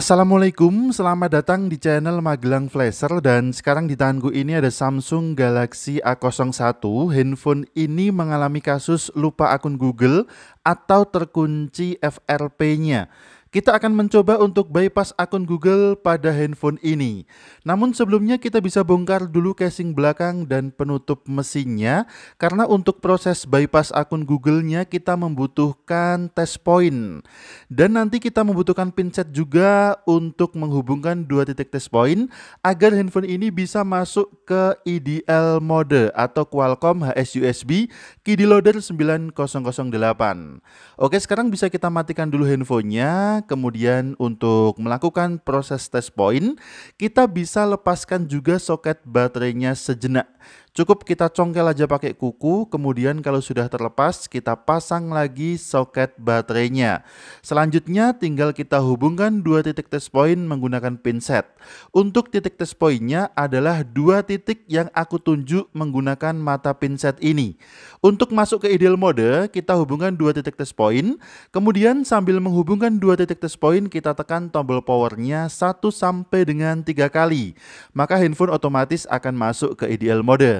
Assalamualaikum, selamat datang di channel Magelang Flasher dan sekarang di tanganku ini ada Samsung Galaxy A01. Handphone ini mengalami kasus lupa akun Google atau terkunci FRP-nya. Kita akan mencoba untuk bypass akun Google pada handphone ini. Namun sebelumnya kita bisa bongkar dulu casing belakang dan penutup mesinnya karena untuk proses bypass akun Google-nya kita membutuhkan test point. Dan nanti kita membutuhkan pinset juga untuk menghubungkan dua titik test point agar handphone ini bisa masuk ke IDL mode atau Qualcomm HSUSB KD Loader 9008. Oke, sekarang bisa kita matikan dulu handphonenya kemudian untuk melakukan proses test point, kita bisa lepaskan juga soket baterainya sejenak Cukup kita congkel aja pakai kuku, kemudian kalau sudah terlepas kita pasang lagi soket baterainya. Selanjutnya tinggal kita hubungkan dua titik test point menggunakan pinset. Untuk titik test pointnya adalah dua titik yang aku tunjuk menggunakan mata pinset ini. Untuk masuk ke ideal mode, kita hubungkan dua titik test point, kemudian sambil menghubungkan dua titik test point kita tekan tombol powernya 1 sampai dengan tiga kali. Maka handphone otomatis akan masuk ke ideal mode.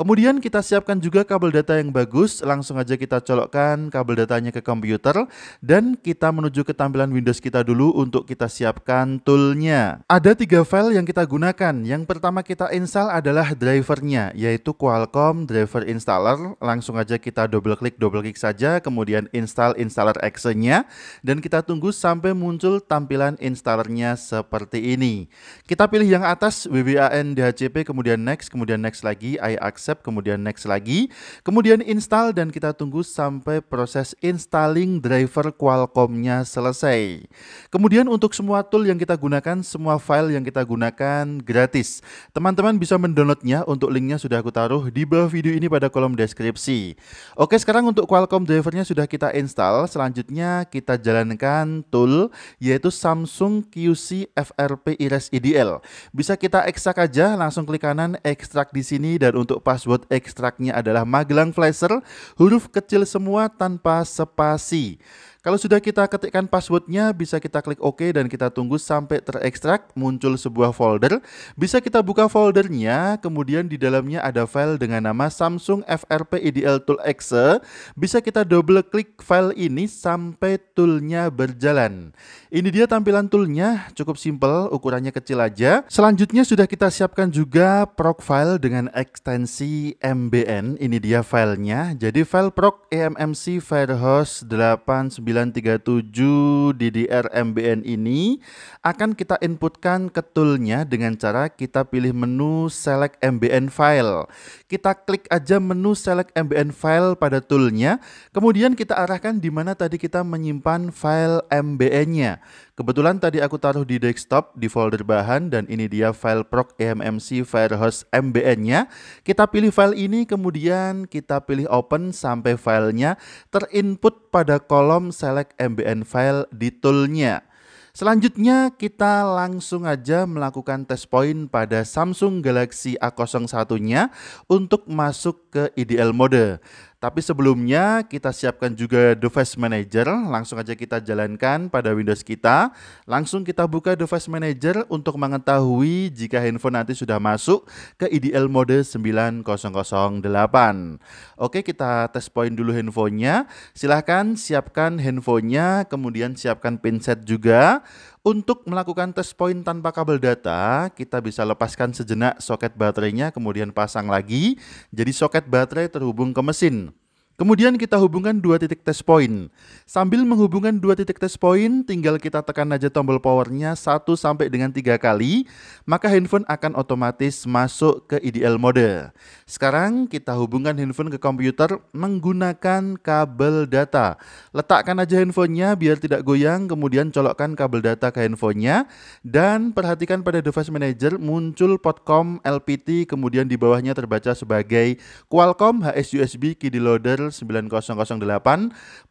Kemudian kita siapkan juga kabel data yang bagus, langsung aja kita colokkan kabel datanya ke komputer dan kita menuju ke tampilan Windows kita dulu untuk kita siapkan toolnya. Ada tiga file yang kita gunakan. Yang pertama kita install adalah drivernya, yaitu Qualcomm Driver Installer. Langsung aja kita double klik, double klik saja, kemudian install installer exe-nya dan kita tunggu sampai muncul tampilan installernya seperti ini. Kita pilih yang atas WWAN DHCP, kemudian next, kemudian next lagi, iAccess accept, kemudian next lagi, kemudian install dan kita tunggu sampai proses installing driver Qualcomm-nya selesai. Kemudian untuk semua tool yang kita gunakan, semua file yang kita gunakan gratis. Teman-teman bisa mendownloadnya, untuk linknya sudah aku taruh di bawah video ini pada kolom deskripsi. Oke, sekarang untuk Qualcomm drivernya sudah kita install, selanjutnya kita jalankan tool yaitu Samsung QC FRP IRES IDL. Bisa kita ekstrak aja, langsung klik kanan ekstrak di sini dan untuk pas password ekstraknya adalah Magelang Flasher, huruf kecil semua tanpa spasi. Kalau sudah kita ketikkan passwordnya, bisa kita klik OK dan kita tunggu sampai terekstrak, muncul sebuah folder. Bisa kita buka foldernya, kemudian di dalamnya ada file dengan nama Samsung FRP IDL Tool Exe. Bisa kita double klik file ini sampai toolnya berjalan. Ini dia tampilan toolnya, cukup simple, ukurannya kecil aja. Selanjutnya sudah kita siapkan juga proc file dengan ekstensi MBN. Ini dia filenya, jadi file proc EMMC Firehouse 89 937 DDR MBN ini akan kita inputkan ke toolnya dengan cara kita pilih menu select MBN file. Kita klik aja menu select MBN file pada toolnya, kemudian kita arahkan di mana tadi kita menyimpan file MBN-nya. Kebetulan tadi aku taruh di desktop di folder bahan dan ini dia file proc eMMC Firehouse MBN-nya. Kita pilih file ini kemudian kita pilih open sampai filenya terinput pada kolom select MBN file di toolnya. Selanjutnya kita langsung aja melakukan test point pada Samsung Galaxy A01-nya untuk masuk ke IDL mode. Tapi sebelumnya kita siapkan juga device manager. Langsung aja kita jalankan pada Windows kita. Langsung kita buka device manager untuk mengetahui jika handphone nanti sudah masuk ke IDL mode 9008. Oke, kita tes point dulu handphonenya. Silahkan siapkan handphonenya, kemudian siapkan pinset juga. Untuk melakukan tes point tanpa kabel data, kita bisa lepaskan sejenak soket baterainya kemudian pasang lagi. Jadi soket baterai terhubung ke mesin. Kemudian kita hubungkan dua titik test point. Sambil menghubungkan dua titik test point, tinggal kita tekan aja tombol powernya satu sampai dengan tiga kali, maka handphone akan otomatis masuk ke IDL mode. Sekarang kita hubungkan handphone ke komputer menggunakan kabel data. Letakkan aja handphonenya biar tidak goyang, kemudian colokkan kabel data ke handphonenya, dan perhatikan pada device manager muncul potcom LPT, kemudian di bawahnya terbaca sebagai Qualcomm HSUSB USB Key Loader 9008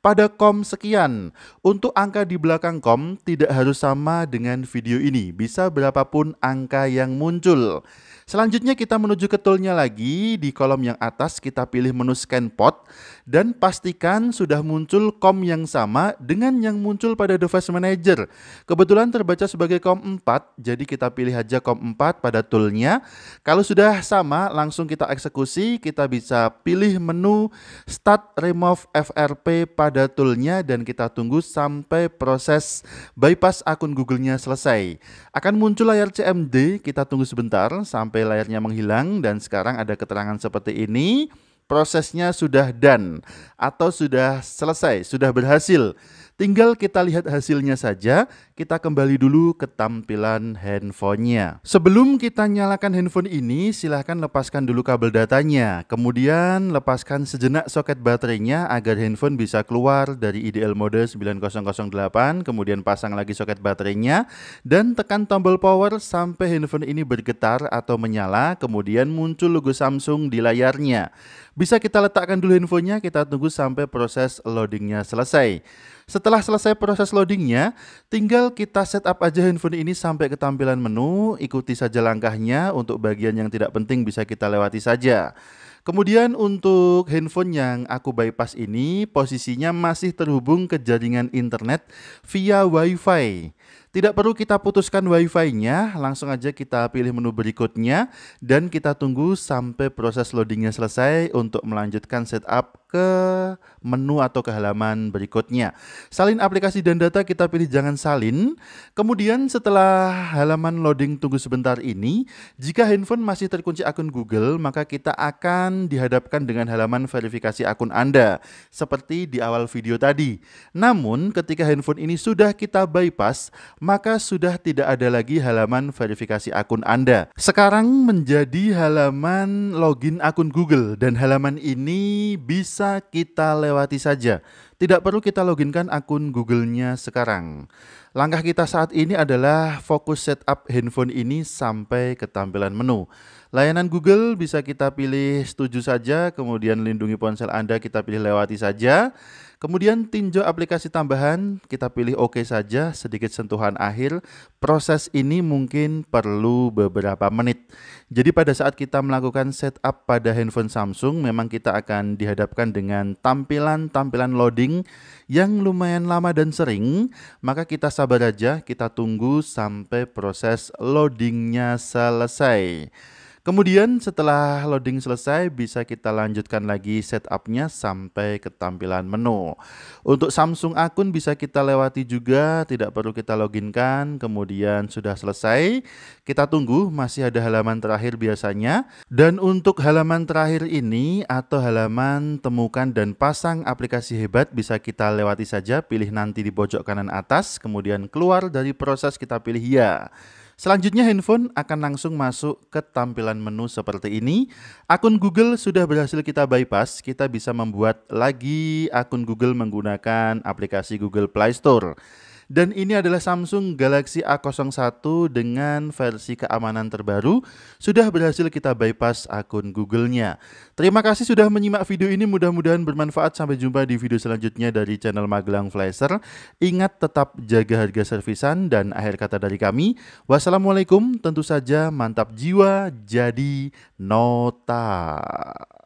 pada kom sekian. Untuk angka di belakang kom tidak harus sama dengan video ini, bisa berapapun angka yang muncul. Selanjutnya kita menuju ke toolnya lagi. Di kolom yang atas kita pilih menu scan pot dan pastikan sudah muncul COM yang sama dengan yang muncul pada device manager. Kebetulan terbaca sebagai COM 4, jadi kita pilih aja COM 4 pada toolnya. Kalau sudah sama, langsung kita eksekusi. Kita bisa pilih menu start remove FRP pada toolnya dan kita tunggu sampai proses bypass akun Google-nya selesai. Akan muncul layar CMD, kita tunggu sebentar sampai layarnya menghilang dan sekarang ada keterangan seperti ini prosesnya sudah done atau sudah selesai, sudah berhasil. Tinggal kita lihat hasilnya saja, kita kembali dulu ke tampilan handphonenya. Sebelum kita nyalakan handphone ini, silahkan lepaskan dulu kabel datanya. Kemudian lepaskan sejenak soket baterainya agar handphone bisa keluar dari IDL mode 9008. Kemudian pasang lagi soket baterainya dan tekan tombol power sampai handphone ini bergetar atau menyala. Kemudian muncul logo Samsung di layarnya. Bisa kita letakkan dulu infonya, kita tunggu sampai proses loadingnya selesai. Setelah selesai proses loadingnya, tinggal kita setup aja handphone ini sampai ke tampilan menu, ikuti saja langkahnya, untuk bagian yang tidak penting bisa kita lewati saja. Kemudian untuk handphone yang aku bypass ini posisinya masih terhubung ke jaringan internet via WiFi. Tidak perlu kita putuskan WiFi-nya, langsung aja kita pilih menu berikutnya dan kita tunggu sampai proses loadingnya selesai untuk melanjutkan setup ke menu atau ke halaman berikutnya. Salin aplikasi dan data kita pilih jangan salin. Kemudian setelah halaman loading tunggu sebentar ini, jika handphone masih terkunci akun Google, maka kita akan dihadapkan dengan halaman verifikasi akun Anda seperti di awal video tadi. Namun ketika handphone ini sudah kita bypass, maka sudah tidak ada lagi halaman verifikasi akun Anda. Sekarang menjadi halaman login akun Google dan halaman ini bisa bisa kita lewati saja. Tidak perlu kita loginkan akun Google-nya sekarang. Langkah kita saat ini adalah fokus setup handphone ini sampai ke tampilan menu. Layanan Google bisa kita pilih setuju saja, kemudian lindungi ponsel Anda kita pilih lewati saja. Kemudian tinjau aplikasi tambahan, kita pilih OK saja, sedikit sentuhan akhir. Proses ini mungkin perlu beberapa menit. Jadi pada saat kita melakukan setup pada handphone Samsung, memang kita akan dihadapkan dengan tampilan-tampilan loading yang lumayan lama dan sering. Maka kita sabar aja, kita tunggu sampai proses loadingnya selesai. Kemudian setelah loading selesai bisa kita lanjutkan lagi setupnya sampai ke tampilan menu. Untuk Samsung akun bisa kita lewati juga, tidak perlu kita loginkan. Kemudian sudah selesai, kita tunggu masih ada halaman terakhir biasanya. Dan untuk halaman terakhir ini atau halaman temukan dan pasang aplikasi hebat bisa kita lewati saja, pilih nanti di pojok kanan atas, kemudian keluar dari proses kita pilih ya. Selanjutnya handphone akan langsung masuk ke tampilan menu seperti ini. Akun Google sudah berhasil kita bypass, kita bisa membuat lagi akun Google menggunakan aplikasi Google Play Store. Dan ini adalah Samsung Galaxy A01 dengan versi keamanan terbaru. Sudah berhasil kita bypass akun Google-nya. Terima kasih sudah menyimak video ini. Mudah-mudahan bermanfaat. Sampai jumpa di video selanjutnya dari channel Magelang Flasher. Ingat tetap jaga harga servisan dan akhir kata dari kami. Wassalamualaikum. Tentu saja mantap jiwa jadi nota.